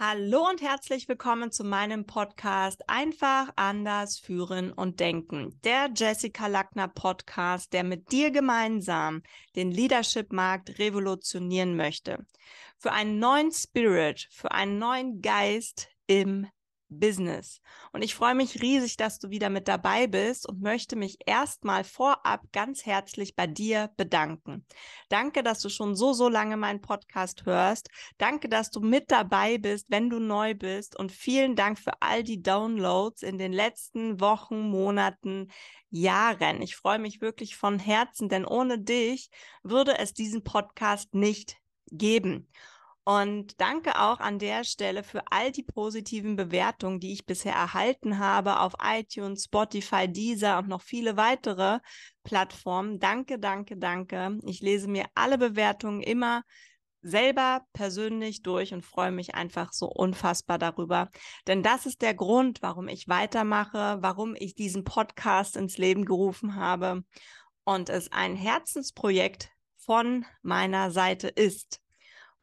Hallo und herzlich willkommen zu meinem Podcast Einfach anders führen und denken. Der Jessica Lackner Podcast, der mit dir gemeinsam den Leadership-Markt revolutionieren möchte. Für einen neuen Spirit, für einen neuen Geist im Business. Und ich freue mich riesig, dass du wieder mit dabei bist und möchte mich erstmal vorab ganz herzlich bei dir bedanken. Danke, dass du schon so, so lange meinen Podcast hörst. Danke, dass du mit dabei bist, wenn du neu bist. Und vielen Dank für all die Downloads in den letzten Wochen, Monaten, Jahren. Ich freue mich wirklich von Herzen, denn ohne dich würde es diesen Podcast nicht geben. Und danke auch an der Stelle für all die positiven Bewertungen, die ich bisher erhalten habe auf iTunes, Spotify, Deezer und noch viele weitere Plattformen. Danke, danke, danke. Ich lese mir alle Bewertungen immer selber persönlich durch und freue mich einfach so unfassbar darüber. Denn das ist der Grund, warum ich weitermache, warum ich diesen Podcast ins Leben gerufen habe und es ein Herzensprojekt von meiner Seite ist.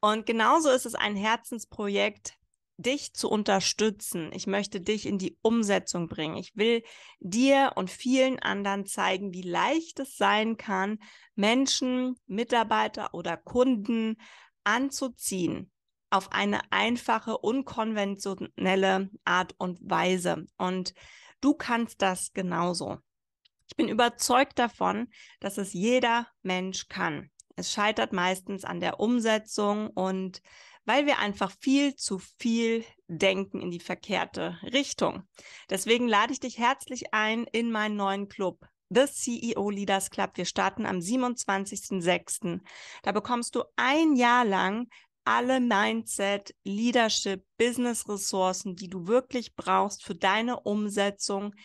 Und genauso ist es ein Herzensprojekt, dich zu unterstützen. Ich möchte dich in die Umsetzung bringen. Ich will dir und vielen anderen zeigen, wie leicht es sein kann, Menschen, Mitarbeiter oder Kunden anzuziehen auf eine einfache, unkonventionelle Art und Weise. Und du kannst das genauso. Ich bin überzeugt davon, dass es jeder Mensch kann. Es scheitert meistens an der Umsetzung und weil wir einfach viel zu viel denken in die verkehrte Richtung. Deswegen lade ich dich herzlich ein in meinen neuen Club. The CEO Leaders Club. Wir starten am 27.06. Da bekommst du ein Jahr lang alle Mindset, Leadership, Business Ressourcen, die du wirklich brauchst für deine Umsetzung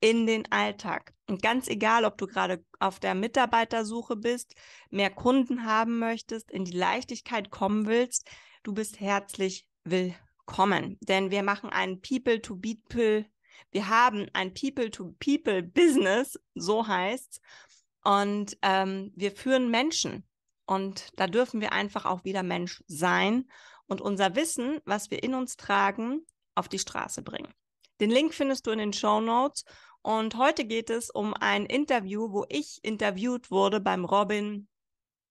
in den Alltag. Und ganz egal, ob du gerade auf der Mitarbeitersuche bist, mehr Kunden haben möchtest, in die Leichtigkeit kommen willst, du bist herzlich willkommen. Denn wir machen einen People to People, wir haben ein People to People Business, so heißt es. Und ähm, wir führen Menschen. Und da dürfen wir einfach auch wieder Mensch sein und unser Wissen, was wir in uns tragen, auf die Straße bringen. Den Link findest du in den Show Notes und heute geht es um ein Interview, wo ich interviewt wurde beim Robin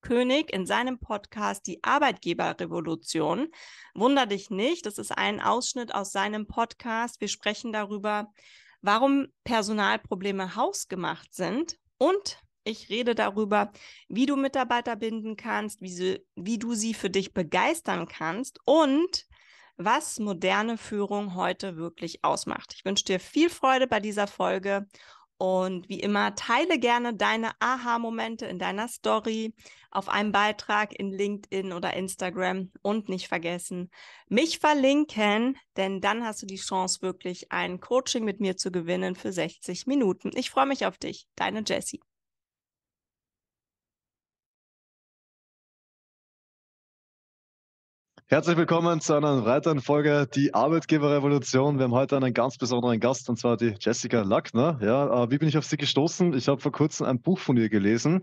König in seinem Podcast Die Arbeitgeberrevolution. Wunder dich nicht, das ist ein Ausschnitt aus seinem Podcast. Wir sprechen darüber, warum Personalprobleme hausgemacht sind und ich rede darüber, wie du Mitarbeiter binden kannst, wie, sie, wie du sie für dich begeistern kannst und was moderne Führung heute wirklich ausmacht. Ich wünsche dir viel Freude bei dieser Folge und wie immer, teile gerne deine Aha-Momente in deiner Story, auf einem Beitrag in LinkedIn oder Instagram und nicht vergessen, mich verlinken, denn dann hast du die Chance, wirklich ein Coaching mit mir zu gewinnen für 60 Minuten. Ich freue mich auf dich, deine Jessie. Herzlich willkommen zu einer weiteren Folge Die Arbeitgeberrevolution. Wir haben heute einen ganz besonderen Gast und zwar die Jessica Lackner. Ja, äh, wie bin ich auf sie gestoßen? Ich habe vor kurzem ein Buch von ihr gelesen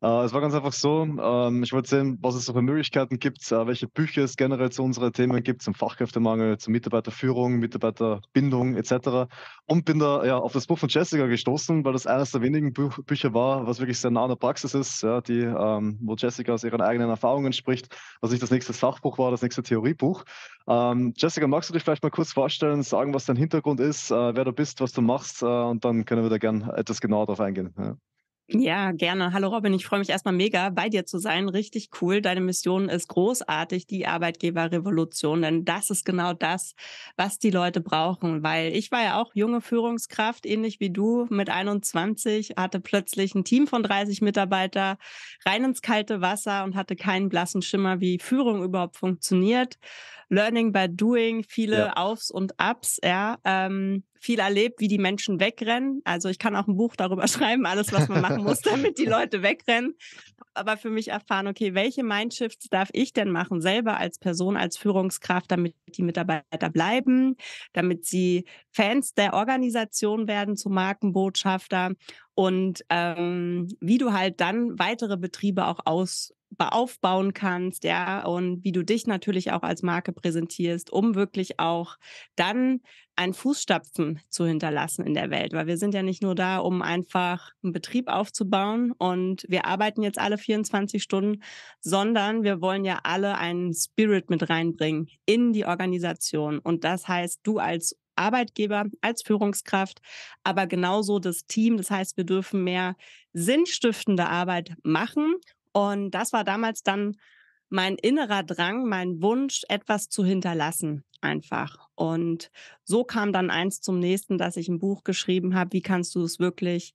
äh, es war ganz einfach so, ähm, ich wollte sehen, was es so für Möglichkeiten gibt, äh, welche Bücher es generell zu unseren Themen gibt, zum Fachkräftemangel, zur Mitarbeiterführung, Mitarbeiterbindung etc. Und bin da ja, auf das Buch von Jessica gestoßen, weil das eines der wenigen Bü Bücher war, was wirklich sehr nah an der Praxis ist, ja, die, ähm, wo Jessica aus ihren eigenen Erfahrungen spricht, was nicht das nächste Fachbuch war, das nächste Theoriebuch. Ähm, Jessica, magst du dich vielleicht mal kurz vorstellen, sagen, was dein Hintergrund ist, äh, wer du bist, was du machst äh, und dann können wir da gern etwas genauer darauf eingehen. Ja. Ja, gerne. Hallo Robin, ich freue mich erstmal mega, bei dir zu sein. Richtig cool. Deine Mission ist großartig, die Arbeitgeberrevolution, denn das ist genau das, was die Leute brauchen. Weil ich war ja auch junge Führungskraft, ähnlich wie du, mit 21, hatte plötzlich ein Team von 30 Mitarbeitern rein ins kalte Wasser und hatte keinen blassen Schimmer, wie Führung überhaupt funktioniert. Learning by Doing, viele ja. Aufs und Ups, ja, ähm, viel erlebt, wie die Menschen wegrennen. Also ich kann auch ein Buch darüber schreiben, alles, was man machen muss, damit die Leute wegrennen. Aber für mich erfahren, okay, welche Mindshifts darf ich denn machen, selber als Person, als Führungskraft, damit die Mitarbeiter bleiben, damit sie Fans der Organisation werden, zu Markenbotschafter und ähm, wie du halt dann weitere Betriebe auch aus aufbauen kannst, ja, und wie du dich natürlich auch als Marke präsentierst, um wirklich auch dann einen Fußstapfen zu hinterlassen in der Welt, weil wir sind ja nicht nur da, um einfach einen Betrieb aufzubauen und wir arbeiten jetzt alle 24 Stunden, sondern wir wollen ja alle einen Spirit mit reinbringen in die Organisation und das heißt, du als Arbeitgeber, als Führungskraft, aber genauso das Team. Das heißt, wir dürfen mehr sinnstiftende Arbeit machen und das war damals dann mein innerer Drang, mein Wunsch, etwas zu hinterlassen einfach. Und so kam dann eins zum nächsten, dass ich ein Buch geschrieben habe, wie kannst du es wirklich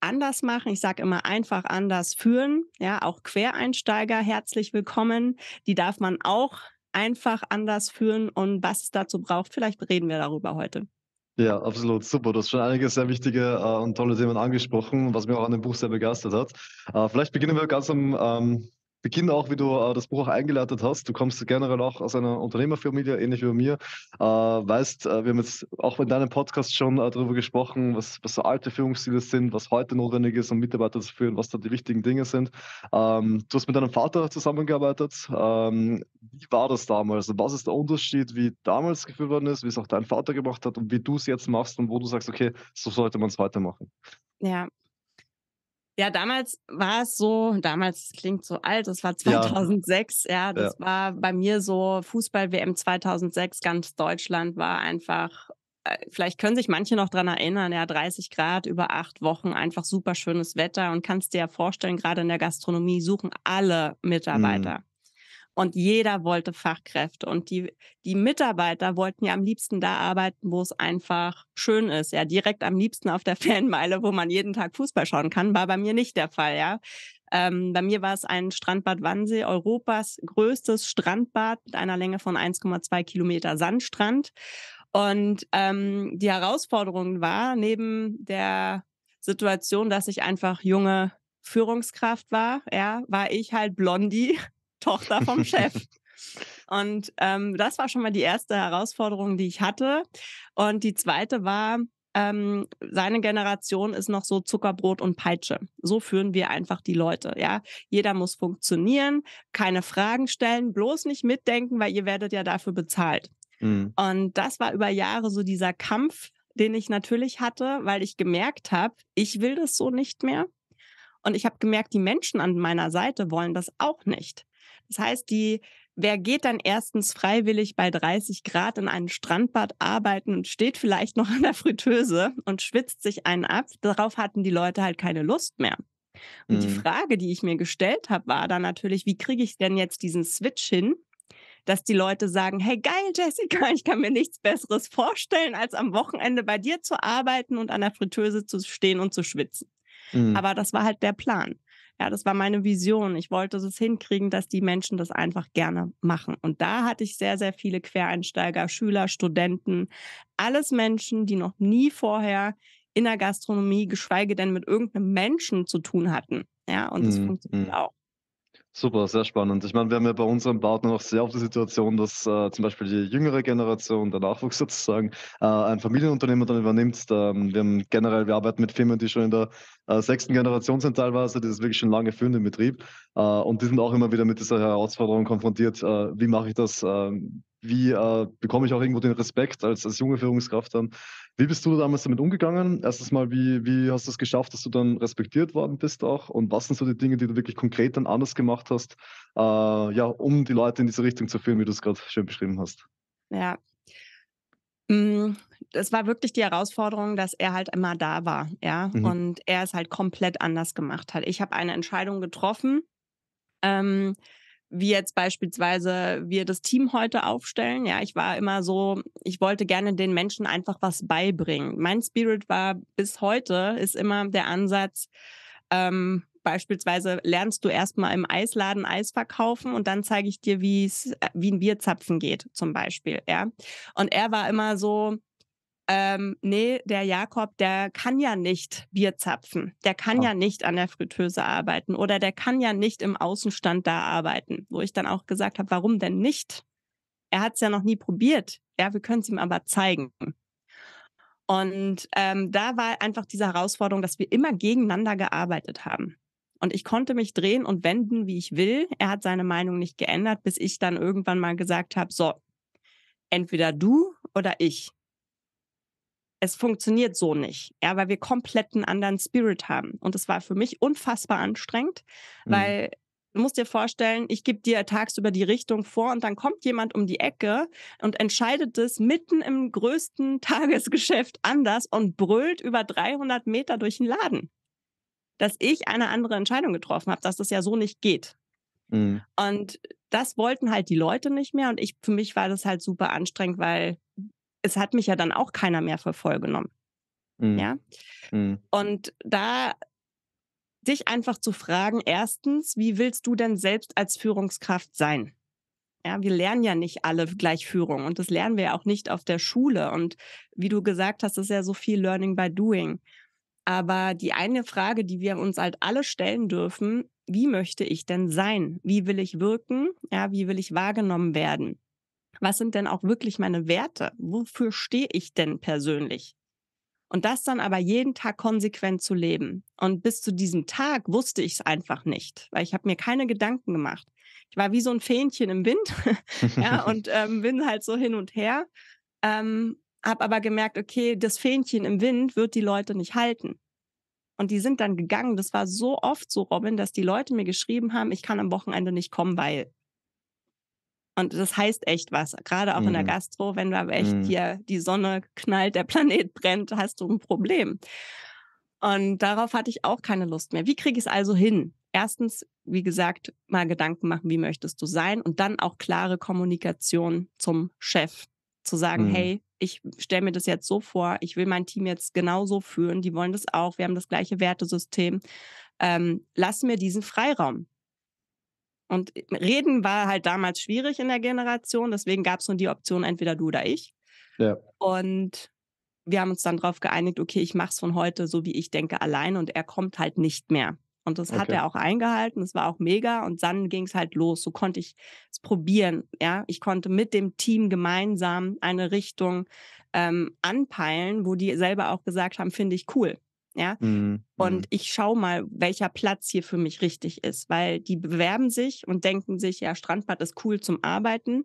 anders machen. Ich sage immer einfach anders führen. Ja, auch Quereinsteiger herzlich willkommen. Die darf man auch einfach anders führen und was es dazu braucht. Vielleicht reden wir darüber heute. Ja, absolut. Super. Du hast schon einige sehr wichtige äh, und tolle Themen angesprochen, was mir auch an dem Buch sehr begeistert hat. Äh, vielleicht beginnen wir ganz am ähm, Beginn auch, wie du äh, das Buch auch eingeleitet hast. Du kommst generell auch aus einer Unternehmerfamilie, ähnlich wie bei mir. Äh, weißt, äh, wir haben jetzt auch in deinem Podcast schon äh, darüber gesprochen, was, was so alte Führungsstile sind, was heute notwendig ist, um Mitarbeiter zu führen, was da die wichtigen Dinge sind. Ähm, du hast mit deinem Vater zusammengearbeitet. Ähm, wie war das damals? Also, was ist der Unterschied, wie damals geführt worden ist, wie es auch dein Vater gemacht hat und wie du es jetzt machst und wo du sagst, okay, so sollte man es heute machen? Ja, ja, damals war es so, damals klingt so alt, es war 2006, ja, ja das ja. war bei mir so Fußball-WM 2006, ganz Deutschland war einfach, äh, vielleicht können sich manche noch dran erinnern, ja, 30 Grad über acht Wochen, einfach super schönes Wetter und kannst dir ja vorstellen, gerade in der Gastronomie suchen alle mhm. Mitarbeiter. Mhm. Und jeder wollte Fachkräfte und die, die Mitarbeiter wollten ja am liebsten da arbeiten, wo es einfach schön ist. Ja, direkt am liebsten auf der Fanmeile, wo man jeden Tag Fußball schauen kann, war bei mir nicht der Fall. Ja, ähm, bei mir war es ein Strandbad Wannsee, Europas größtes Strandbad mit einer Länge von 1,2 Kilometer Sandstrand. Und ähm, die Herausforderung war, neben der Situation, dass ich einfach junge Führungskraft war, ja, war ich halt Blondie Tochter vom Chef. Und ähm, das war schon mal die erste Herausforderung, die ich hatte. Und die zweite war, ähm, seine Generation ist noch so Zuckerbrot und Peitsche. So führen wir einfach die Leute. Ja, jeder muss funktionieren, keine Fragen stellen, bloß nicht mitdenken, weil ihr werdet ja dafür bezahlt. Mhm. Und das war über Jahre so dieser Kampf, den ich natürlich hatte, weil ich gemerkt habe, ich will das so nicht mehr. Und ich habe gemerkt, die Menschen an meiner Seite wollen das auch nicht. Das heißt, die Wer geht dann erstens freiwillig bei 30 Grad in einem Strandbad arbeiten und steht vielleicht noch an der Fritteuse und schwitzt sich einen ab? Darauf hatten die Leute halt keine Lust mehr. Und mhm. die Frage, die ich mir gestellt habe, war dann natürlich, wie kriege ich denn jetzt diesen Switch hin, dass die Leute sagen, hey geil, Jessica, ich kann mir nichts Besseres vorstellen, als am Wochenende bei dir zu arbeiten und an der Fritteuse zu stehen und zu schwitzen. Mhm. Aber das war halt der Plan. Ja, das war meine Vision. Ich wollte es hinkriegen, dass die Menschen das einfach gerne machen. Und da hatte ich sehr, sehr viele Quereinsteiger, Schüler, Studenten, alles Menschen, die noch nie vorher in der Gastronomie, geschweige denn mit irgendeinem Menschen zu tun hatten. Ja, und das mm, funktioniert mhm. auch. Super, sehr spannend. Ich meine, wir haben ja bei unseren Partnern auch sehr oft die Situation, dass äh, zum Beispiel die jüngere Generation, der Nachwuchs sozusagen, äh, ein Familienunternehmer dann übernimmt. Ähm, wir haben generell, wir arbeiten mit Firmen, die schon in der äh, sechsten Generation sind teilweise, die das wirklich schon lange führen, im Betrieb. Äh, und die sind auch immer wieder mit dieser Herausforderung konfrontiert. Äh, wie mache ich das? Ähm, wie äh, bekomme ich auch irgendwo den Respekt als, als junge Führungskraft dann? Wie bist du damals damit umgegangen? Erstens mal, wie, wie hast du es geschafft, dass du dann respektiert worden bist auch? Und was sind so die Dinge, die du wirklich konkret dann anders gemacht hast, äh, ja, um die Leute in diese Richtung zu führen, wie du es gerade schön beschrieben hast? Ja. Hm, das war wirklich die Herausforderung, dass er halt immer da war, ja. Mhm. Und er es halt komplett anders gemacht hat. Ich habe eine Entscheidung getroffen. Ähm, wie jetzt beispielsweise wir das Team heute aufstellen. Ja, ich war immer so, ich wollte gerne den Menschen einfach was beibringen. Mein Spirit war bis heute, ist immer der Ansatz, ähm, beispielsweise lernst du erstmal im Eisladen Eis verkaufen und dann zeige ich dir, wie es äh, wie ein Bierzapfen geht, zum Beispiel. Ja. Und er war immer so, ähm, nee, der Jakob, der kann ja nicht Bier zapfen, der kann ja. Ah. ja nicht an der Fritteuse arbeiten oder der kann ja nicht im Außenstand da arbeiten, wo ich dann auch gesagt habe, warum denn nicht? Er hat es ja noch nie probiert. Ja, wir können es ihm aber zeigen. Und ähm, da war einfach diese Herausforderung, dass wir immer gegeneinander gearbeitet haben. Und ich konnte mich drehen und wenden, wie ich will. Er hat seine Meinung nicht geändert, bis ich dann irgendwann mal gesagt habe, so, entweder du oder ich es funktioniert so nicht, ja, weil wir komplett einen anderen Spirit haben. Und es war für mich unfassbar anstrengend, mhm. weil Du musst dir vorstellen, ich gebe dir tagsüber die Richtung vor und dann kommt jemand um die Ecke und entscheidet es mitten im größten Tagesgeschäft anders und brüllt über 300 Meter durch den Laden, dass ich eine andere Entscheidung getroffen habe, dass das ja so nicht geht. Mhm. Und das wollten halt die Leute nicht mehr und ich für mich war das halt super anstrengend, weil es hat mich ja dann auch keiner mehr für voll genommen. Mhm. Ja. Mhm. Und da dich einfach zu fragen, erstens, wie willst du denn selbst als Führungskraft sein? Ja, wir lernen ja nicht alle gleich Führung und das lernen wir ja auch nicht auf der Schule. Und wie du gesagt hast, ist ja so viel Learning by Doing. Aber die eine Frage, die wir uns halt alle stellen dürfen, wie möchte ich denn sein? Wie will ich wirken? Ja, wie will ich wahrgenommen werden? was sind denn auch wirklich meine Werte? Wofür stehe ich denn persönlich? Und das dann aber jeden Tag konsequent zu leben. Und bis zu diesem Tag wusste ich es einfach nicht, weil ich habe mir keine Gedanken gemacht. Ich war wie so ein Fähnchen im Wind ja, und ähm, bin halt so hin und her. Ähm, habe aber gemerkt, okay, das Fähnchen im Wind wird die Leute nicht halten. Und die sind dann gegangen. Das war so oft so, Robin, dass die Leute mir geschrieben haben, ich kann am Wochenende nicht kommen, weil und das heißt echt was. Gerade auch mhm. in der mhm. Gastro, wenn du aber echt mhm. hier die Sonne knallt, der Planet brennt, hast du ein Problem. Und darauf hatte ich auch keine Lust mehr. Wie kriege ich es also hin? Erstens, wie gesagt, mal Gedanken machen, wie möchtest du sein? Und dann auch klare Kommunikation zum Chef. Zu sagen, mhm. hey, ich stelle mir das jetzt so vor, ich will mein Team jetzt genauso führen, die wollen das auch, wir haben das gleiche Wertesystem. Ähm, lass mir diesen Freiraum. Und reden war halt damals schwierig in der Generation, deswegen gab es nur die Option, entweder du oder ich. Ja. Und wir haben uns dann darauf geeinigt, okay, ich mache es von heute so, wie ich denke, allein und er kommt halt nicht mehr. Und das okay. hat er auch eingehalten, das war auch mega und dann ging es halt los. So konnte ich es probieren, ja. Ich konnte mit dem Team gemeinsam eine Richtung ähm, anpeilen, wo die selber auch gesagt haben, finde ich cool. Ja. Mhm. Und mhm. ich schaue mal, welcher Platz hier für mich richtig ist, weil die bewerben sich und denken sich, ja, Strandbad ist cool zum Arbeiten.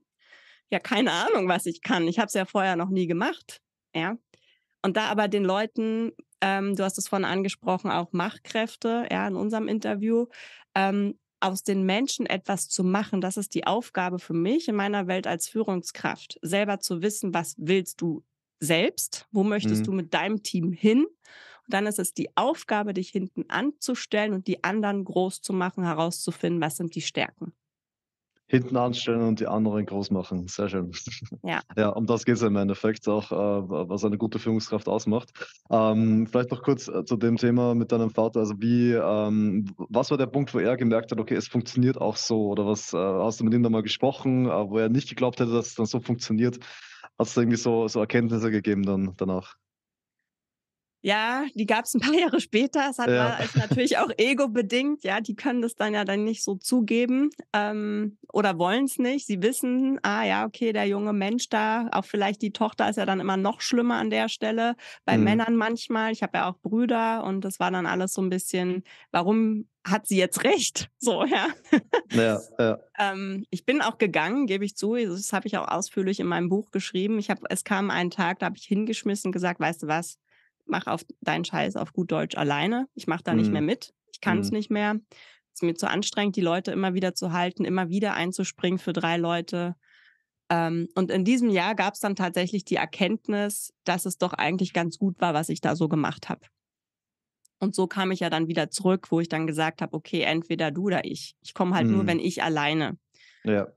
Ja, keine Ahnung, was ich kann. Ich habe es ja vorher noch nie gemacht. Ja. Und da aber den Leuten, ähm, du hast es vorhin angesprochen, auch Machtkräfte, ja, in unserem Interview, ähm, aus den Menschen etwas zu machen, das ist die Aufgabe für mich in meiner Welt als Führungskraft, selber zu wissen, was willst du selbst, wo möchtest mhm. du mit deinem Team hin dann ist es die Aufgabe, dich hinten anzustellen und die anderen groß zu machen, herauszufinden, was sind die Stärken. Hinten anstellen und die anderen groß machen. Sehr schön. Ja, ja um das geht es im Endeffekt auch, äh, was eine gute Führungskraft ausmacht. Ähm, vielleicht noch kurz äh, zu dem Thema mit deinem Vater. Also, wie, ähm, was war der Punkt, wo er gemerkt hat, okay, es funktioniert auch so? Oder was äh, hast du mit ihm da mal gesprochen, äh, wo er nicht geglaubt hätte, dass es dann so funktioniert? Hat es irgendwie so, so Erkenntnisse gegeben dann danach? Ja, die gab es ein paar Jahre später. Es hat ja. ist natürlich auch ego-bedingt. Ja, die können das dann ja dann nicht so zugeben ähm, oder wollen es nicht. Sie wissen, ah ja, okay, der junge Mensch da, auch vielleicht die Tochter ist ja dann immer noch schlimmer an der Stelle. Bei mhm. Männern manchmal. Ich habe ja auch Brüder und das war dann alles so ein bisschen, warum hat sie jetzt recht? So, ja. ja, ja. Ähm, ich bin auch gegangen, gebe ich zu. Das habe ich auch ausführlich in meinem Buch geschrieben. Ich habe, es kam ein Tag, da habe ich hingeschmissen und gesagt, weißt du was? mach auf deinen Scheiß auf gut Deutsch alleine. Ich mache da mhm. mhm. nicht mehr mit. Ich kann es mhm. nicht mehr. Es ist mir zu anstrengend, die Leute immer wieder zu halten, immer wieder einzuspringen für drei Leute. Ähm, und in diesem Jahr gab es dann tatsächlich die Erkenntnis, dass es doch eigentlich ganz gut war, was ich da so gemacht habe. Und so kam ich ja dann wieder zurück, wo ich dann gesagt habe, okay, entweder du oder ich. Ich komme halt mhm. nur, wenn ich alleine. Ja.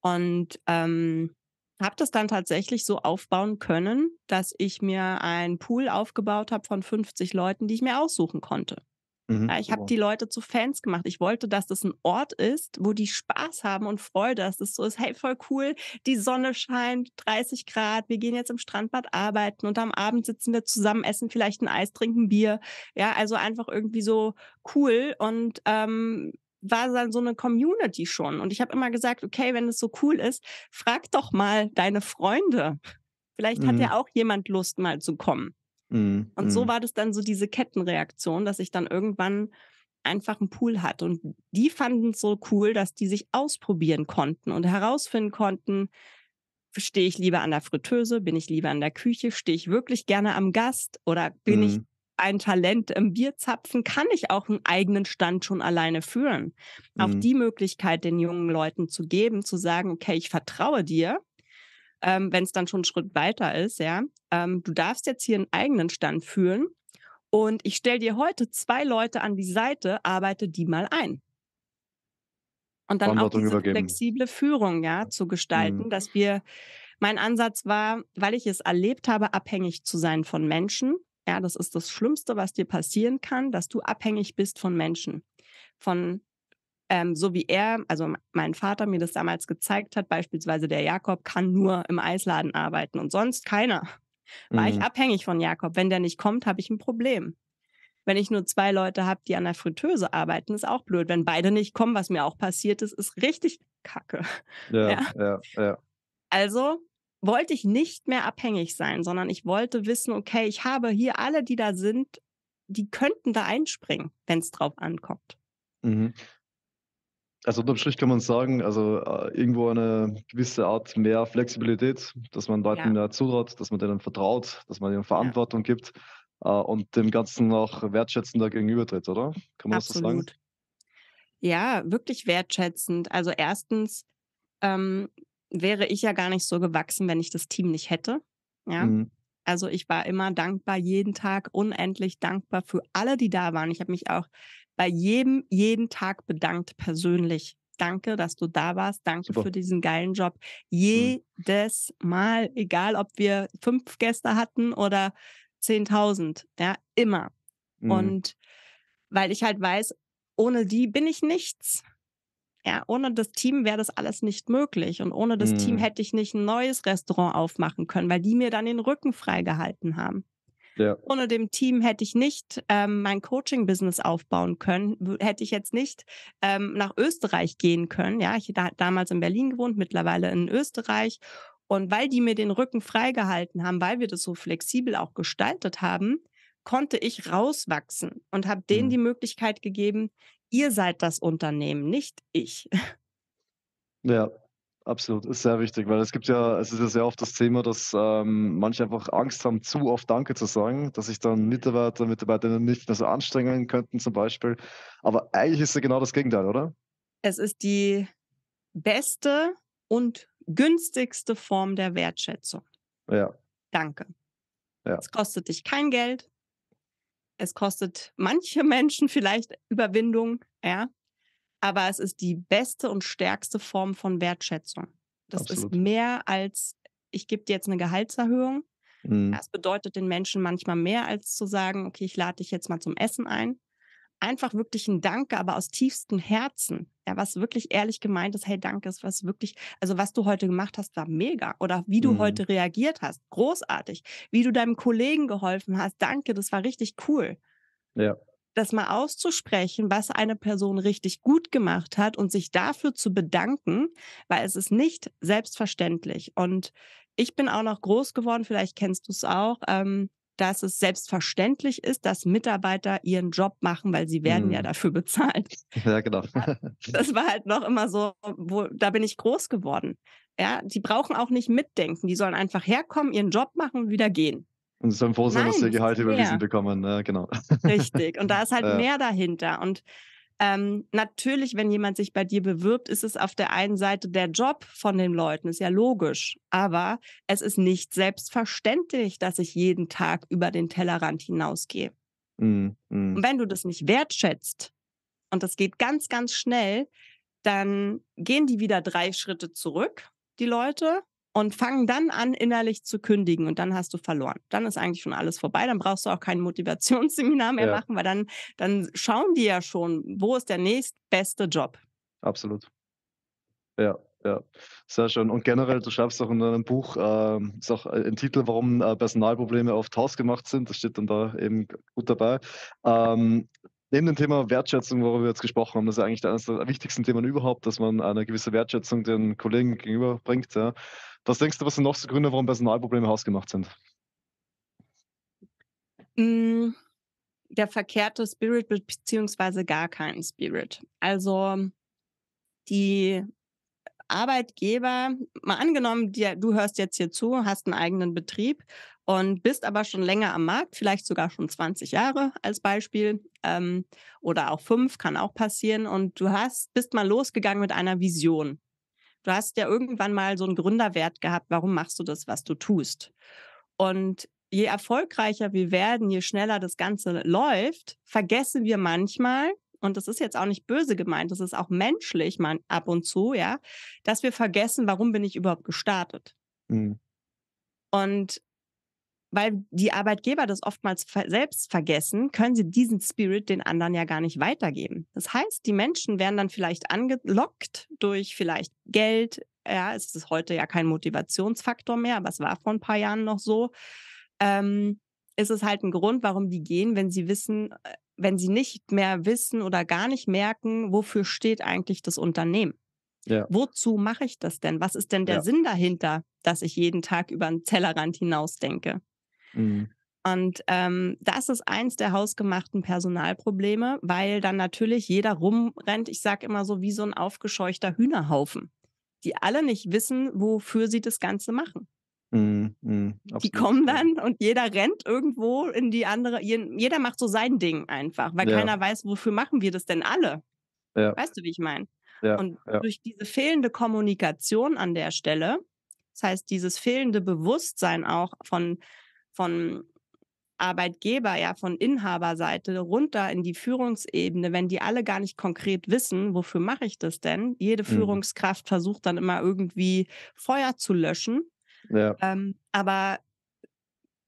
Und ähm, habe das dann tatsächlich so aufbauen können, dass ich mir einen Pool aufgebaut habe von 50 Leuten, die ich mir aussuchen konnte. Mhm, ich habe die Leute zu Fans gemacht. Ich wollte, dass das ein Ort ist, wo die Spaß haben und Freude, dass das so ist, hey, voll cool, die Sonne scheint, 30 Grad, wir gehen jetzt im Strandbad arbeiten und am Abend sitzen wir zusammen, essen vielleicht ein Eis, trinken Bier. Ja, also einfach irgendwie so cool und ähm, war dann so eine Community schon. Und ich habe immer gesagt, okay, wenn es so cool ist, frag doch mal deine Freunde. Vielleicht mhm. hat ja auch jemand Lust, mal zu kommen. Mhm. Und so mhm. war das dann so diese Kettenreaktion, dass ich dann irgendwann einfach einen Pool hatte. Und die fanden es so cool, dass die sich ausprobieren konnten und herausfinden konnten, stehe ich lieber an der Fritteuse, bin ich lieber an der Küche, stehe ich wirklich gerne am Gast oder bin mhm. ich ein Talent im Bier zapfen, kann ich auch einen eigenen Stand schon alleine führen. Mhm. Auch die Möglichkeit den jungen Leuten zu geben, zu sagen, okay, ich vertraue dir, ähm, wenn es dann schon einen Schritt weiter ist, ja, ähm, du darfst jetzt hier einen eigenen Stand führen und ich stelle dir heute zwei Leute an die Seite, arbeite die mal ein. Und dann auch diese flexible Führung, ja, zu mhm. gestalten, mhm. dass wir, mein Ansatz war, weil ich es erlebt habe, abhängig zu sein von Menschen, ja, das ist das Schlimmste, was dir passieren kann, dass du abhängig bist von Menschen. Von, ähm, so wie er, also mein Vater mir das damals gezeigt hat, beispielsweise der Jakob kann nur im Eisladen arbeiten und sonst keiner. War mhm. ich abhängig von Jakob. Wenn der nicht kommt, habe ich ein Problem. Wenn ich nur zwei Leute habe, die an der Fritteuse arbeiten, ist auch blöd. Wenn beide nicht kommen, was mir auch passiert ist, ist richtig kacke. ja. ja, ja. ja. Also wollte ich nicht mehr abhängig sein, sondern ich wollte wissen, okay, ich habe hier alle, die da sind, die könnten da einspringen, wenn es drauf ankommt. Mhm. Also unterm Strich kann man sagen, also äh, irgendwo eine gewisse Art mehr Flexibilität, dass man Leuten ja. mehr zutraut, dass man denen vertraut, dass man ihnen Verantwortung ja. gibt äh, und dem Ganzen auch wertschätzender gegenübertritt, oder? Kann man Absolut. das so sagen? Ja, wirklich wertschätzend. Also erstens ähm, wäre ich ja gar nicht so gewachsen, wenn ich das Team nicht hätte. Ja. Mhm. Also ich war immer dankbar, jeden Tag unendlich dankbar für alle, die da waren. Ich habe mich auch bei jedem, jeden Tag bedankt persönlich. Danke, dass du da warst. Danke Super. für diesen geilen Job. Mhm. Jedes mhm. Mal, egal ob wir fünf Gäste hatten oder 10.000, ja, immer. Mhm. Und weil ich halt weiß, ohne die bin ich nichts. Ja, ohne das Team wäre das alles nicht möglich. Und ohne das mhm. Team hätte ich nicht ein neues Restaurant aufmachen können, weil die mir dann den Rücken freigehalten haben. Ja. Ohne dem Team hätte ich nicht ähm, mein Coaching-Business aufbauen können, hätte ich jetzt nicht ähm, nach Österreich gehen können. Ja, ich da, damals in Berlin gewohnt, mittlerweile in Österreich. Und weil die mir den Rücken freigehalten haben, weil wir das so flexibel auch gestaltet haben, konnte ich rauswachsen und habe denen mhm. die Möglichkeit gegeben, ihr seid das Unternehmen, nicht ich. Ja, absolut. Ist sehr wichtig, weil es gibt ja, es ist ja sehr oft das Thema, dass ähm, manche einfach Angst haben, zu oft Danke zu sagen, dass sich dann Mitarbeiter, Mitarbeiterinnen nicht mehr so anstrengen könnten zum Beispiel. Aber eigentlich ist ja genau das Gegenteil, oder? Es ist die beste und günstigste Form der Wertschätzung. Ja. Danke. Ja. Es kostet dich kein Geld. Es kostet manche Menschen vielleicht Überwindung, ja, aber es ist die beste und stärkste Form von Wertschätzung. Das Absolut. ist mehr als, ich gebe dir jetzt eine Gehaltserhöhung. Mhm. Das bedeutet den Menschen manchmal mehr, als zu sagen, okay, ich lade dich jetzt mal zum Essen ein einfach wirklich ein Danke, aber aus tiefstem Herzen. Ja, was wirklich ehrlich gemeint ist, hey, danke ist, was wirklich, also was du heute gemacht hast, war mega. Oder wie du mhm. heute reagiert hast, großartig. Wie du deinem Kollegen geholfen hast, danke, das war richtig cool. Ja. Das mal auszusprechen, was eine Person richtig gut gemacht hat und sich dafür zu bedanken, weil es ist nicht selbstverständlich. Und ich bin auch noch groß geworden, vielleicht kennst du es auch. Ähm, dass es selbstverständlich ist, dass Mitarbeiter ihren Job machen, weil sie werden hm. ja mhm. dafür bezahlt. Ja, genau. Das war halt noch immer so, wo, da bin ich groß geworden. Ja, die brauchen auch nicht mitdenken. Die sollen einfach herkommen, ihren Job machen und wieder gehen. Und sie sollen froh sein, Nein, dass sie Gehalt überwiesen bekommen. Ja, ne? genau. Richtig. Und da ist halt ja. mehr dahinter. Und ähm, natürlich, wenn jemand sich bei dir bewirbt, ist es auf der einen Seite der Job von den Leuten, ist ja logisch. Aber es ist nicht selbstverständlich, dass ich jeden Tag über den Tellerrand hinausgehe. Mm, mm. Und wenn du das nicht wertschätzt, und das geht ganz, ganz schnell, dann gehen die wieder drei Schritte zurück, die Leute, und fangen dann an, innerlich zu kündigen und dann hast du verloren. Dann ist eigentlich schon alles vorbei. Dann brauchst du auch kein Motivationsseminar mehr ja. machen, weil dann, dann schauen die ja schon, wo ist der nächstbeste Job. Absolut. Ja, ja, sehr schön. Und generell, du schreibst auch in deinem Buch, äh, ist auch ein äh, Titel, warum äh, Personalprobleme oft hausgemacht sind. Das steht dann da eben gut dabei. Ähm, neben dem Thema Wertschätzung, worüber wir jetzt gesprochen haben, das ist ja eigentlich eines der wichtigsten Themen überhaupt, dass man eine gewisse Wertschätzung den Kollegen gegenüberbringt. Ja. Was denkst du, was sind noch so Gründe, warum Personalprobleme hausgemacht sind? Mm, der verkehrte Spirit beziehungsweise gar keinen Spirit. Also die Arbeitgeber, mal angenommen, du hörst jetzt hier zu, hast einen eigenen Betrieb und bist aber schon länger am Markt, vielleicht sogar schon 20 Jahre als Beispiel ähm, oder auch fünf, kann auch passieren. Und du hast, bist mal losgegangen mit einer Vision. Du hast ja irgendwann mal so einen Gründerwert gehabt, warum machst du das, was du tust? Und je erfolgreicher wir werden, je schneller das Ganze läuft, vergessen wir manchmal, und das ist jetzt auch nicht böse gemeint, das ist auch menschlich man, ab und zu, ja, dass wir vergessen, warum bin ich überhaupt gestartet. Mhm. Und weil die Arbeitgeber das oftmals selbst vergessen, können sie diesen Spirit den anderen ja gar nicht weitergeben. Das heißt, die Menschen werden dann vielleicht angelockt durch vielleicht Geld. Ja, es ist heute ja kein Motivationsfaktor mehr, aber es war vor ein paar Jahren noch so. Ähm, ist es halt ein Grund, warum die gehen, wenn sie wissen, äh, wenn sie nicht mehr wissen oder gar nicht merken, wofür steht eigentlich das Unternehmen? Ja. Wozu mache ich das denn? Was ist denn der ja. Sinn dahinter, dass ich jeden Tag über einen Tellerrand hinausdenke? Mhm. Und ähm, das ist eins der hausgemachten Personalprobleme, weil dann natürlich jeder rumrennt, ich sage immer so, wie so ein aufgescheuchter Hühnerhaufen die alle nicht wissen, wofür sie das Ganze machen. Mm, mm, die kommen dann und jeder rennt irgendwo in die andere. Jeder macht so sein Ding einfach, weil ja. keiner weiß, wofür machen wir das denn alle. Ja. Weißt du, wie ich meine? Ja, und durch diese fehlende Kommunikation an der Stelle, das heißt, dieses fehlende Bewusstsein auch von, von Arbeitgeber, ja von Inhaberseite runter in die Führungsebene, wenn die alle gar nicht konkret wissen, wofür mache ich das denn? Jede mhm. Führungskraft mhm. versucht dann immer irgendwie Feuer zu löschen. Ja. Ähm, aber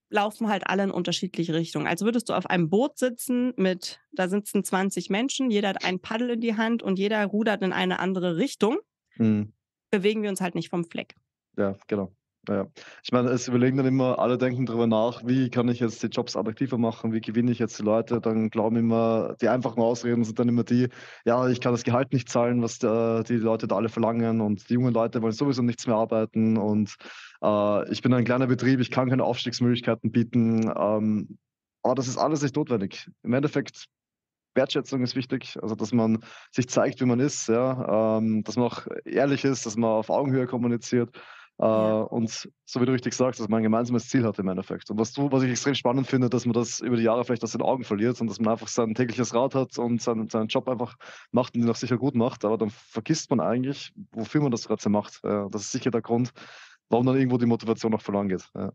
laufen halt alle in unterschiedliche Richtungen. Also würdest du auf einem Boot sitzen mit, da sitzen 20 Menschen, jeder hat ein Paddel in die Hand und jeder rudert in eine andere Richtung. Mhm. Bewegen wir uns halt nicht vom Fleck. Ja, genau. Ja. Ich meine, es überlegen dann immer, alle denken darüber nach, wie kann ich jetzt die Jobs attraktiver machen, wie gewinne ich jetzt die Leute, dann glauben immer, die einfachen Ausreden sind dann immer die, ja, ich kann das Gehalt nicht zahlen, was da, die Leute da alle verlangen und die jungen Leute wollen sowieso nichts mehr arbeiten und äh, ich bin ein kleiner Betrieb, ich kann keine Aufstiegsmöglichkeiten bieten. Ähm, aber das ist alles nicht notwendig. Im Endeffekt Wertschätzung ist wichtig, also dass man sich zeigt, wie man ist, ja, ähm, dass man auch ehrlich ist, dass man auf Augenhöhe kommuniziert. Ja. Äh, und so wie du richtig sagst, dass man ein gemeinsames Ziel hat im Endeffekt. Und was du, was ich extrem spannend finde, dass man das über die Jahre vielleicht aus den Augen verliert und dass man einfach sein tägliches Rad hat und seinen, seinen Job einfach macht und ihn auch sicher gut macht. Aber dann vergisst man eigentlich, wofür man das Ganze macht. Das ist sicher der Grund, warum dann irgendwo die Motivation auch verloren geht. Ja.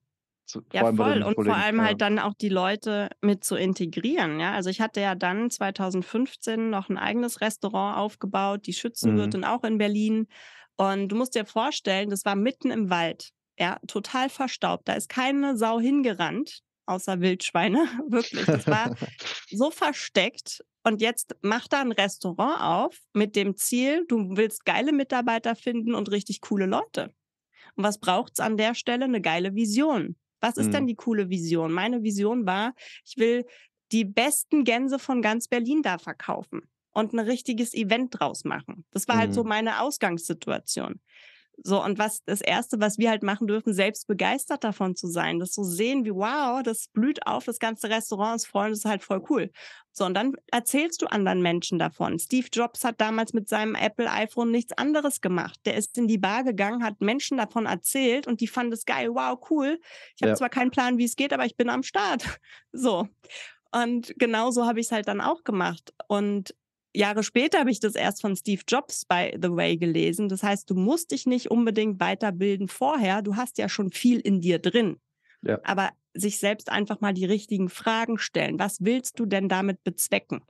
ja, voll. Und Kollegen. vor allem halt dann auch die Leute mit zu integrieren. Ja, also ich hatte ja dann 2015 noch ein eigenes Restaurant aufgebaut, die Schützenwirtin mhm. auch in Berlin, und du musst dir vorstellen, das war mitten im Wald. Ja, total verstaubt. Da ist keine Sau hingerannt, außer Wildschweine. Wirklich. Das war so versteckt. Und jetzt macht da ein Restaurant auf mit dem Ziel, du willst geile Mitarbeiter finden und richtig coole Leute. Und was braucht's an der Stelle? Eine geile Vision. Was ist mhm. denn die coole Vision? Meine Vision war, ich will die besten Gänse von ganz Berlin da verkaufen und ein richtiges Event draus machen. Das war mhm. halt so mhm. meine Ausgangssituation. So, und was das Erste, was wir halt machen dürfen, selbst begeistert davon zu sein, das so sehen wie, wow, das blüht auf, das ganze Restaurant ist voll, das ist halt voll cool. So, und dann erzählst du anderen Menschen davon. Steve Jobs hat damals mit seinem Apple iPhone nichts anderes gemacht. Der ist in die Bar gegangen, hat Menschen davon erzählt und die fanden es geil, wow, cool. Ich habe ja. zwar keinen Plan, wie es geht, aber ich bin am Start. So. Und genau so habe ich es halt dann auch gemacht. Und Jahre später habe ich das erst von Steve Jobs by the way gelesen. Das heißt, du musst dich nicht unbedingt weiterbilden vorher. Du hast ja schon viel in dir drin. Ja. Aber sich selbst einfach mal die richtigen Fragen stellen. Was willst du denn damit bezwecken?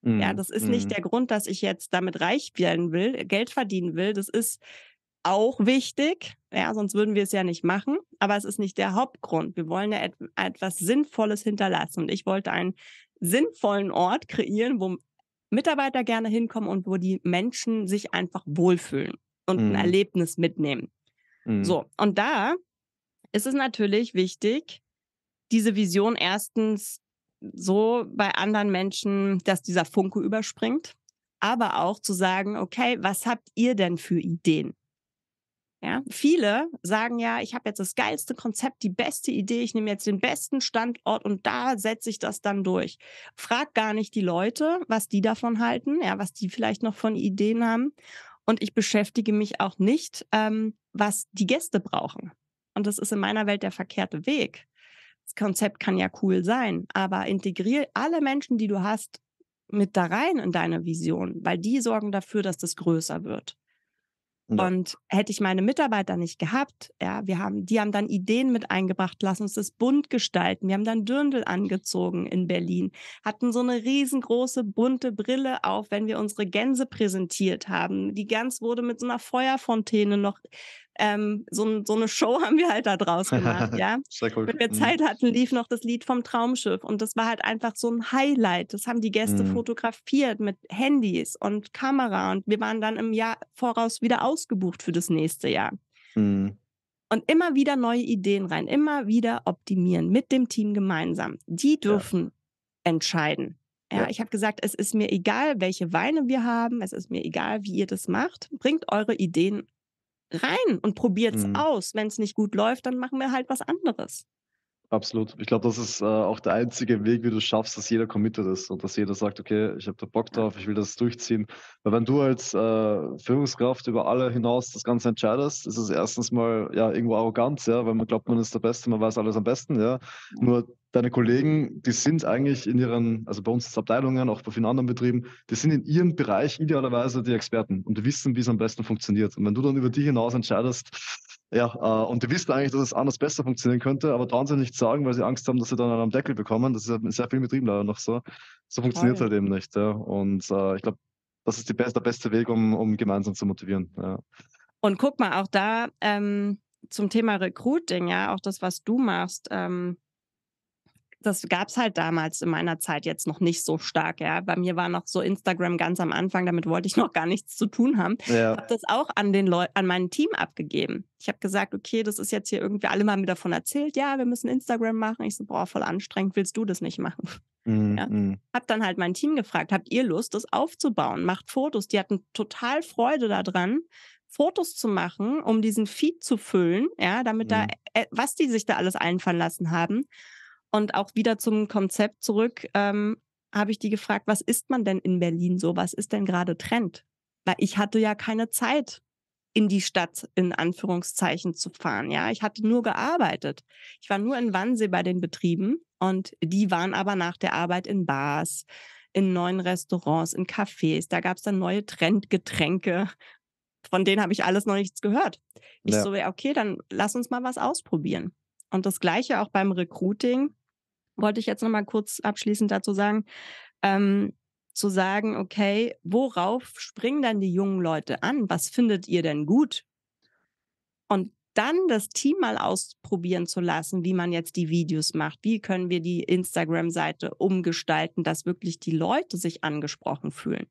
Mhm. Ja, das ist nicht mhm. der Grund, dass ich jetzt damit reich werden will, Geld verdienen will. Das ist auch wichtig. Ja, sonst würden wir es ja nicht machen. Aber es ist nicht der Hauptgrund. Wir wollen ja et etwas Sinnvolles hinterlassen. Und ich wollte einen sinnvollen Ort kreieren, wo Mitarbeiter gerne hinkommen und wo die Menschen sich einfach wohlfühlen und mhm. ein Erlebnis mitnehmen. Mhm. So, und da ist es natürlich wichtig, diese Vision erstens so bei anderen Menschen, dass dieser Funke überspringt, aber auch zu sagen, okay, was habt ihr denn für Ideen? Ja, viele sagen ja, ich habe jetzt das geilste Konzept, die beste Idee, ich nehme jetzt den besten Standort und da setze ich das dann durch. Frag gar nicht die Leute, was die davon halten, ja, was die vielleicht noch von Ideen haben. Und ich beschäftige mich auch nicht, ähm, was die Gäste brauchen. Und das ist in meiner Welt der verkehrte Weg. Das Konzept kann ja cool sein, aber integriere alle Menschen, die du hast, mit da rein in deine Vision, weil die sorgen dafür, dass das größer wird. Und hätte ich meine Mitarbeiter nicht gehabt, ja, wir haben, die haben dann Ideen mit eingebracht, lass uns das bunt gestalten. Wir haben dann Dürndl angezogen in Berlin, hatten so eine riesengroße bunte Brille auf, wenn wir unsere Gänse präsentiert haben. Die Gans wurde mit so einer Feuerfontäne noch ähm, so, so, eine Show haben wir halt da draus gemacht, ja. Sehr cool. Wenn wir mhm. Zeit hatten, lief noch das Lied vom Traumschiff und das war halt einfach so ein Highlight. Das haben die Gäste mhm. fotografiert mit Handys und Kamera und wir waren dann im Jahr voraus wieder ausgebucht für das nächste Jahr. Mhm. Und immer wieder neue Ideen rein, immer wieder optimieren mit dem Team gemeinsam. Die dürfen ja. entscheiden. Ja, ja. ich habe gesagt, es ist mir egal, welche Weine wir haben, es ist mir egal, wie ihr das macht. Bringt eure Ideen rein und probiert's mhm. aus. Wenn es nicht gut läuft, dann machen wir halt was anderes. Absolut. Ich glaube, das ist äh, auch der einzige Weg, wie du es schaffst, dass jeder committed ist und dass jeder sagt, okay, ich habe da Bock drauf, ich will das durchziehen. Weil wenn du als äh, Führungskraft über alle hinaus das Ganze entscheidest, ist es erstens mal ja irgendwo Arroganz, ja, weil man glaubt, man ist der Beste, man weiß alles am besten, ja. Mhm. Nur deine Kollegen, die sind eigentlich in ihren, also bei uns Abteilungen, auch bei vielen anderen Betrieben, die sind in ihrem Bereich idealerweise die Experten und die wissen, wie es am besten funktioniert. Und wenn du dann über die hinaus entscheidest, ja, äh, und die wissen eigentlich, dass es anders besser funktionieren könnte, aber trauen sie nicht sagen, weil sie Angst haben, dass sie dann einen am Deckel bekommen. Das ist ja in sehr vielen Betrieben leider noch so. So funktioniert es halt eben nicht. Ja. Und äh, ich glaube, das ist best, der beste Weg, um, um gemeinsam zu motivieren. Ja. Und guck mal, auch da ähm, zum Thema Recruiting, ja, auch das, was du machst, ähm, das gab es halt damals in meiner Zeit jetzt noch nicht so stark. Ja, bei mir war noch so Instagram ganz am Anfang. Damit wollte ich noch gar nichts zu tun haben. Ja. Habe das auch an den an mein Team abgegeben. Ich habe gesagt, okay, das ist jetzt hier irgendwie alle mal mit davon erzählt. Ja, wir müssen Instagram machen. Ich so, boah, voll anstrengend. Willst du das nicht machen? Mhm. Ja. Mhm. Hab dann halt mein Team gefragt, habt ihr Lust, das aufzubauen? Macht Fotos. Die hatten total Freude daran, Fotos zu machen, um diesen Feed zu füllen, ja, damit mhm. da, e, was die sich da alles einfallen lassen haben. Und auch wieder zum Konzept zurück ähm, habe ich die gefragt, was ist man denn in Berlin so? Was ist denn gerade Trend? Weil ich hatte ja keine Zeit, in die Stadt in Anführungszeichen zu fahren. Ja, ich hatte nur gearbeitet. Ich war nur in Wannsee bei den Betrieben und die waren aber nach der Arbeit in Bars, in neuen Restaurants, in Cafés. Da gab es dann neue Trendgetränke. Von denen habe ich alles noch nichts gehört. Ich ja. so, ja, okay, dann lass uns mal was ausprobieren. Und das gleiche auch beim Recruiting wollte ich jetzt nochmal kurz abschließend dazu sagen, ähm, zu sagen, okay, worauf springen dann die jungen Leute an? Was findet ihr denn gut? Und dann das Team mal ausprobieren zu lassen, wie man jetzt die Videos macht. Wie können wir die Instagram-Seite umgestalten, dass wirklich die Leute sich angesprochen fühlen?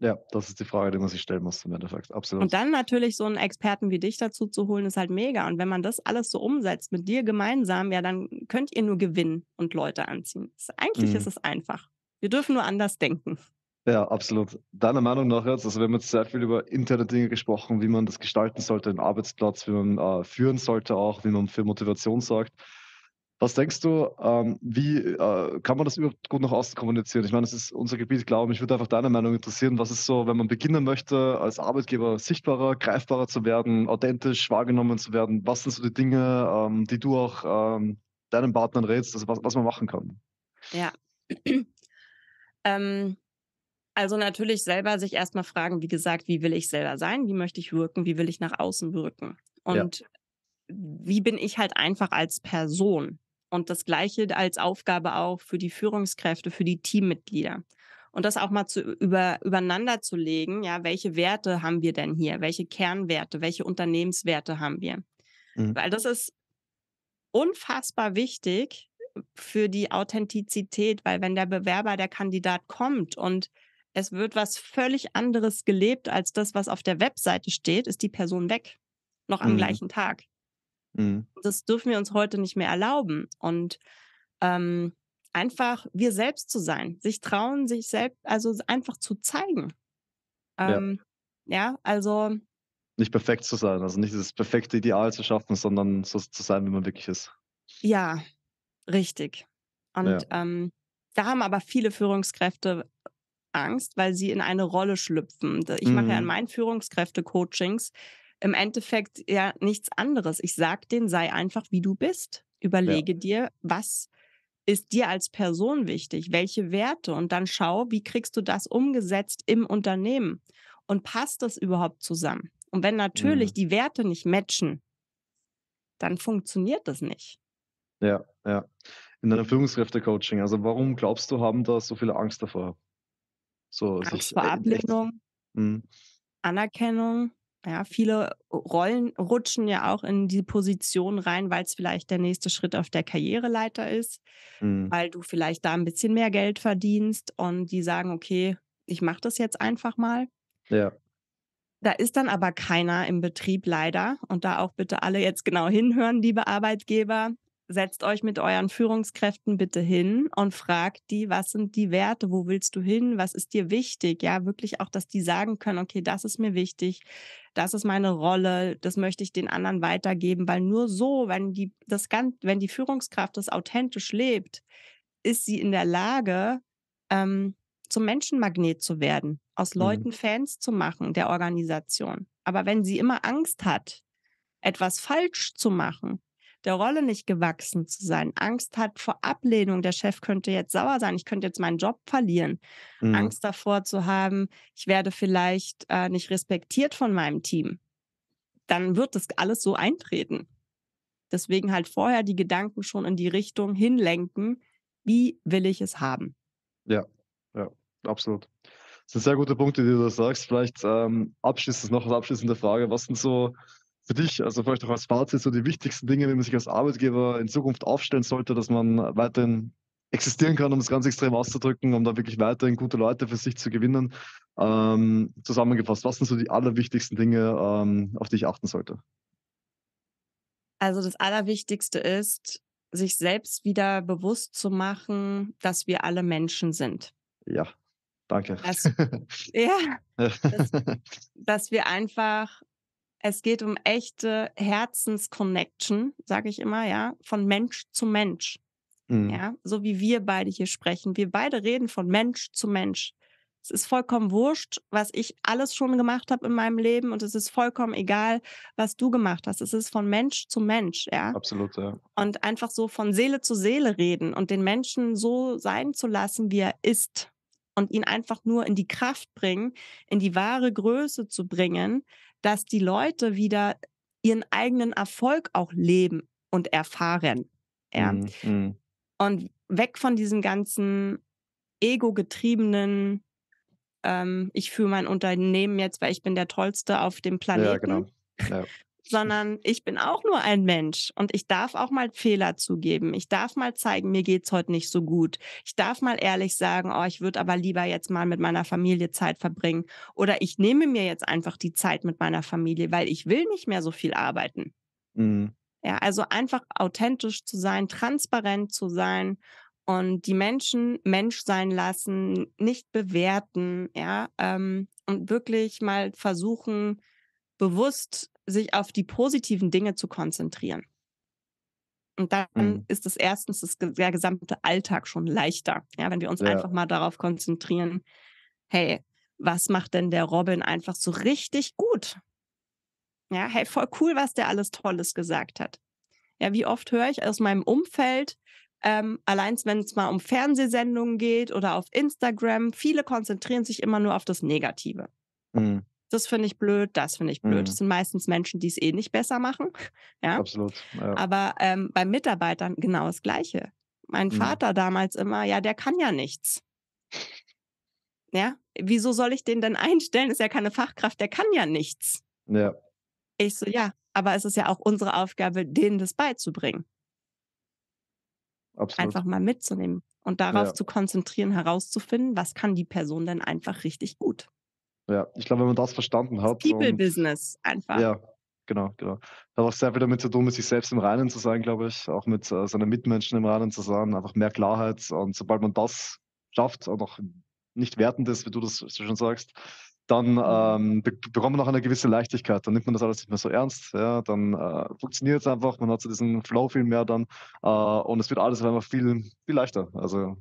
Ja, das ist die Frage, die man sich stellen muss im Endeffekt. Absolut. Und dann natürlich so einen Experten wie dich dazu zu holen, ist halt mega. Und wenn man das alles so umsetzt mit dir gemeinsam, ja, dann könnt ihr nur gewinnen und Leute anziehen. Eigentlich mhm. ist es einfach. Wir dürfen nur anders denken. Ja, absolut. Deiner Meinung nach jetzt, also wir haben jetzt sehr viel über interne Dinge gesprochen, wie man das gestalten sollte, den Arbeitsplatz, wie man äh, führen sollte auch, wie man für Motivation sorgt. Was denkst du, ähm, wie äh, kann man das überhaupt gut nach außen kommunizieren? Ich meine, das ist unser Gebiet, glaube ich. Ich würde einfach deine Meinung interessieren. Was ist so, wenn man beginnen möchte, als Arbeitgeber sichtbarer, greifbarer zu werden, authentisch wahrgenommen zu werden? Was sind so die Dinge, ähm, die du auch ähm, deinen Partnern rätst, also was, was man machen kann? Ja. Ähm, also natürlich selber sich erstmal fragen, wie gesagt, wie will ich selber sein? Wie möchte ich wirken? Wie will ich nach außen wirken? Und ja wie bin ich halt einfach als Person? Und das gleiche als Aufgabe auch für die Führungskräfte, für die Teammitglieder. Und das auch mal zu über, übereinander zu legen, ja, welche Werte haben wir denn hier? Welche Kernwerte, welche Unternehmenswerte haben wir? Mhm. Weil das ist unfassbar wichtig für die Authentizität, weil wenn der Bewerber, der Kandidat kommt und es wird was völlig anderes gelebt als das, was auf der Webseite steht, ist die Person weg. Noch am mhm. gleichen Tag. Mhm. Das dürfen wir uns heute nicht mehr erlauben. Und ähm, einfach wir selbst zu sein, sich trauen, sich selbst, also einfach zu zeigen. Ähm, ja. ja, also. Nicht perfekt zu sein, also nicht das perfekte Ideal zu schaffen, sondern so zu sein, wie man wirklich ist. Ja, richtig. Und ja. Ähm, da haben aber viele Führungskräfte Angst, weil sie in eine Rolle schlüpfen. Ich mache ja an mhm. meinen Führungskräfte-Coachings im Endeffekt ja nichts anderes. Ich sag denen, sei einfach, wie du bist. Überlege ja. dir, was ist dir als Person wichtig? Welche Werte? Und dann schau, wie kriegst du das umgesetzt im Unternehmen? Und passt das überhaupt zusammen? Und wenn natürlich mhm. die Werte nicht matchen, dann funktioniert das nicht. Ja, ja. In deinem Führungskräftecoaching, also warum glaubst du, haben da so viele Angst davor? So, Angst vor Ablehnung, mhm. Anerkennung, ja, viele Rollen rutschen ja auch in die Position rein, weil es vielleicht der nächste Schritt auf der Karriereleiter ist, mhm. weil du vielleicht da ein bisschen mehr Geld verdienst und die sagen, okay, ich mache das jetzt einfach mal. Ja. Da ist dann aber keiner im Betrieb leider und da auch bitte alle jetzt genau hinhören, liebe Arbeitgeber, setzt euch mit euren Führungskräften bitte hin und fragt die, was sind die Werte, wo willst du hin, was ist dir wichtig? Ja, wirklich auch, dass die sagen können, okay, das ist mir wichtig, das ist meine Rolle, das möchte ich den anderen weitergeben, weil nur so, wenn die das ganz, wenn die Führungskraft das authentisch lebt, ist sie in der Lage, ähm, zum Menschenmagnet zu werden, aus mhm. Leuten mhm. Fans zu machen der Organisation. Aber wenn sie immer Angst hat, etwas falsch zu machen, der Rolle nicht gewachsen zu sein, Angst hat vor Ablehnung, der Chef könnte jetzt sauer sein, ich könnte jetzt meinen Job verlieren, mhm. Angst davor zu haben, ich werde vielleicht äh, nicht respektiert von meinem Team, dann wird das alles so eintreten. Deswegen halt vorher die Gedanken schon in die Richtung hinlenken, wie will ich es haben? Ja, ja, absolut. Das sind sehr gute Punkte, die du da sagst. Vielleicht ähm, abschließend noch eine abschließende Frage. Was sind so für dich, also vielleicht auch als Fazit, so die wichtigsten Dinge, wie man sich als Arbeitgeber in Zukunft aufstellen sollte, dass man weiterhin existieren kann, um es ganz extrem auszudrücken, um da wirklich weiterhin gute Leute für sich zu gewinnen. Ähm, zusammengefasst, was sind so die allerwichtigsten Dinge, ähm, auf die ich achten sollte? Also das Allerwichtigste ist, sich selbst wieder bewusst zu machen, dass wir alle Menschen sind. Ja, danke. Dass, ja, dass, dass wir einfach es geht um echte Herzensconnection, sage ich immer, ja, von Mensch zu Mensch. Mhm. Ja, so wie wir beide hier sprechen. Wir beide reden von Mensch zu Mensch. Es ist vollkommen wurscht, was ich alles schon gemacht habe in meinem Leben und es ist vollkommen egal, was du gemacht hast. Es ist von Mensch zu Mensch, ja. Absolut, ja. Und einfach so von Seele zu Seele reden und den Menschen so sein zu lassen, wie er ist und ihn einfach nur in die Kraft bringen, in die wahre Größe zu bringen, dass die Leute wieder ihren eigenen Erfolg auch leben und erfahren. Ja. Mm, Und weg von diesem ganzen ego-getriebenen, ähm, ich führe mein Unternehmen jetzt, weil ich bin der Tollste auf dem Planeten. Ja, genau. Ja sondern ich bin auch nur ein Mensch und ich darf auch mal Fehler zugeben. Ich darf mal zeigen, mir geht's heute nicht so gut. Ich darf mal ehrlich sagen, oh, ich würde aber lieber jetzt mal mit meiner Familie Zeit verbringen oder ich nehme mir jetzt einfach die Zeit mit meiner Familie, weil ich will nicht mehr so viel arbeiten. Mhm. Ja, also einfach authentisch zu sein, transparent zu sein und die Menschen Mensch sein lassen, nicht bewerten, ja, ähm, und wirklich mal versuchen, bewusst sich auf die positiven Dinge zu konzentrieren. Und dann mhm. ist es erstens das, der gesamte Alltag schon leichter. Ja, wenn wir uns ja. einfach mal darauf konzentrieren, hey, was macht denn der Robin einfach so richtig gut? Ja, hey, voll cool, was der alles Tolles gesagt hat. Ja, wie oft höre ich aus meinem Umfeld, ähm, allein wenn es mal um Fernsehsendungen geht oder auf Instagram, viele konzentrieren sich immer nur auf das Negative. Mhm das finde ich blöd, das finde ich blöd. Mhm. Das sind meistens Menschen, die es eh nicht besser machen. Ja? Absolut. Ja. Aber ähm, bei Mitarbeitern genau das Gleiche. Mein mhm. Vater damals immer, ja, der kann ja nichts. Ja, wieso soll ich den denn einstellen? Ist ja keine Fachkraft, der kann ja nichts. Ja. Ich so, ja, aber es ist ja auch unsere Aufgabe, denen das beizubringen. Absolut. Einfach mal mitzunehmen und darauf ja. zu konzentrieren, herauszufinden, was kann die Person denn einfach richtig gut. Ja, ich glaube, wenn man das verstanden hat. People-Business einfach. Ja, genau, genau. Hat auch sehr viel damit zu tun, mit sich selbst im Reinen zu sein, glaube ich. Auch mit äh, seinen Mitmenschen im Reinen zu sein, einfach mehr Klarheit. Und sobald man das schafft und auch nicht wertend ist, wie du das schon sagst, dann mhm. ähm, be bekommt man auch eine gewisse Leichtigkeit. Dann nimmt man das alles nicht mehr so ernst. Ja? Dann äh, funktioniert es einfach. Man hat so diesen Flow viel mehr dann. Äh, und es wird alles einfach viel, viel leichter. Also.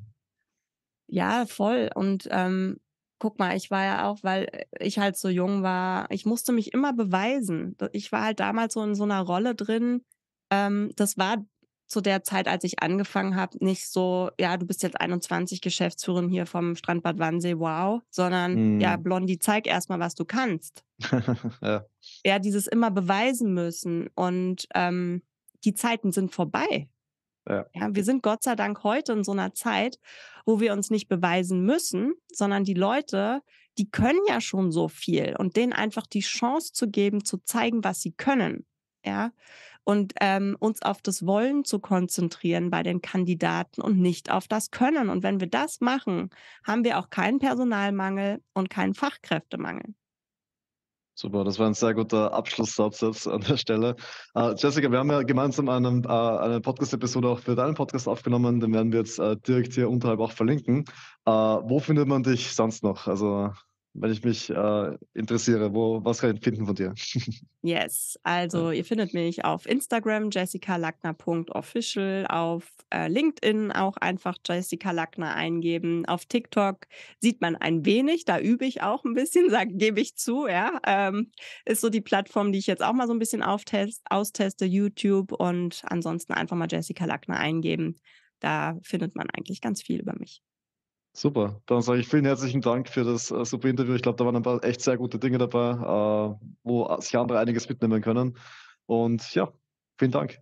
Ja, voll. Und ähm, guck mal, ich war ja auch, weil ich halt so jung war, ich musste mich immer beweisen. Ich war halt damals so in so einer Rolle drin. Ähm, das war zu der Zeit, als ich angefangen habe, nicht so, ja, du bist jetzt 21 Geschäftsführerin hier vom Strandbad Wannsee, wow, sondern mm. ja, hm. Blondie, zeig erstmal, was du kannst. ja. ja. dieses immer beweisen müssen und ähm, die Zeiten sind vorbei. Ja. ja. wir sind Gott sei Dank heute in so einer Zeit, wo wir uns nicht beweisen müssen, sondern die Leute, die können ja schon so viel und denen einfach die Chance zu geben, zu zeigen, was sie können. Ja, und ähm, uns auf das Wollen zu konzentrieren bei den Kandidaten und nicht auf das Können. Und wenn wir das machen, haben wir auch keinen Personalmangel und keinen Fachkräftemangel. Super, das war ein sehr guter Abschlusssatz an der Stelle. Äh, Jessica, wir haben ja gemeinsam einen, äh, eine Podcast-Episode auch für deinen Podcast aufgenommen, den werden wir jetzt äh, direkt hier unterhalb auch verlinken. Äh, wo findet man dich sonst noch? Also wenn ich mich äh, interessiere. Wo, was kann ich finden von dir? yes, also ja. ihr findet mich auf Instagram jessicalackner.official, auf äh, LinkedIn auch einfach Jessica Lackner eingeben. Auf TikTok sieht man ein wenig, da übe ich auch ein bisschen, gebe ich zu, ja. Ähm, ist so die Plattform, die ich jetzt auch mal so ein bisschen austeste, YouTube und ansonsten einfach mal Jessica Lackner eingeben. Da findet man eigentlich ganz viel über mich. Super, dann sage ich vielen herzlichen Dank für das äh, super Interview. Ich glaube, da waren ein paar echt sehr gute Dinge dabei, äh, wo sich andere einiges mitnehmen können. Und ja, vielen Dank.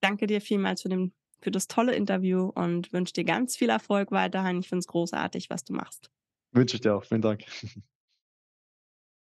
Danke dir vielmals für, den, für das tolle Interview und wünsche dir ganz viel Erfolg weiterhin. Ich finde es großartig, was du machst. Wünsche ich dir auch. Vielen Dank.